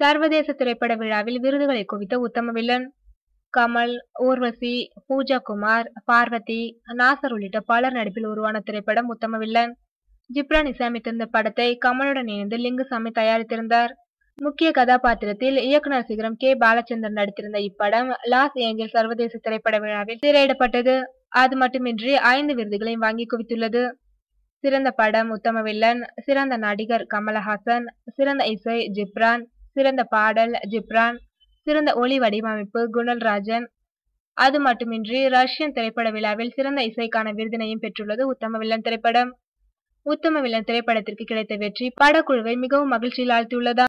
சர்வதேச திரைப்பட விழாவில் விருதுகளை குவித்த உத்தம வில்லன் கமல் ஊர்வசி பூஜா குமார் பார்வதி நாசர் உள்ளிட்ட பலர் நடிப்பில் உருவான திரைப்படம் உத்தம வில்லன் ஜிப்ரான் இசையமைத்திருந்த படத்தை கமலுடன் இணைந்து லிங்குசாமி தயாரித்திருந்தார் முக்கிய கதாபாத்திரத்தில் இயக்குனர் சிகரம் கே பாலச்சந்தர் நடித்திருந்த இப்படம் லாஸ் ஏஞ்சல் சர்வதேச திரைப்பட விழாவில் திரையிடப்பட்டது அது மட்டுமின்றி ஐந்து விருதுகளையும் வாங்கி குவித்துள்ளது சிறந்த படம் உத்தம வில்லன் சிறந்த நடிகர் கமலஹாசன் சிறந்த இசை ஜிப்ரான் சிறந்த பாடல் ஜிப்ரான் சிறந்த ஒளி வடிவமைப்பு குணல்ராஜன் அது மட்டுமின்றி ரஷ்யன் திரைப்பட விழாவில் சிறந்த இசைக்கான விருதினையும் பெற்றுள்ளது உத்தம வில்லன் திரைப்படம் உத்தம வில்லன் திரைப்படத்திற்கு கிடைத்த வெற்றி படக்குழுவை மிகவும் மகிழ்ச்சியில் ஆழ்த்தியுள்ளதா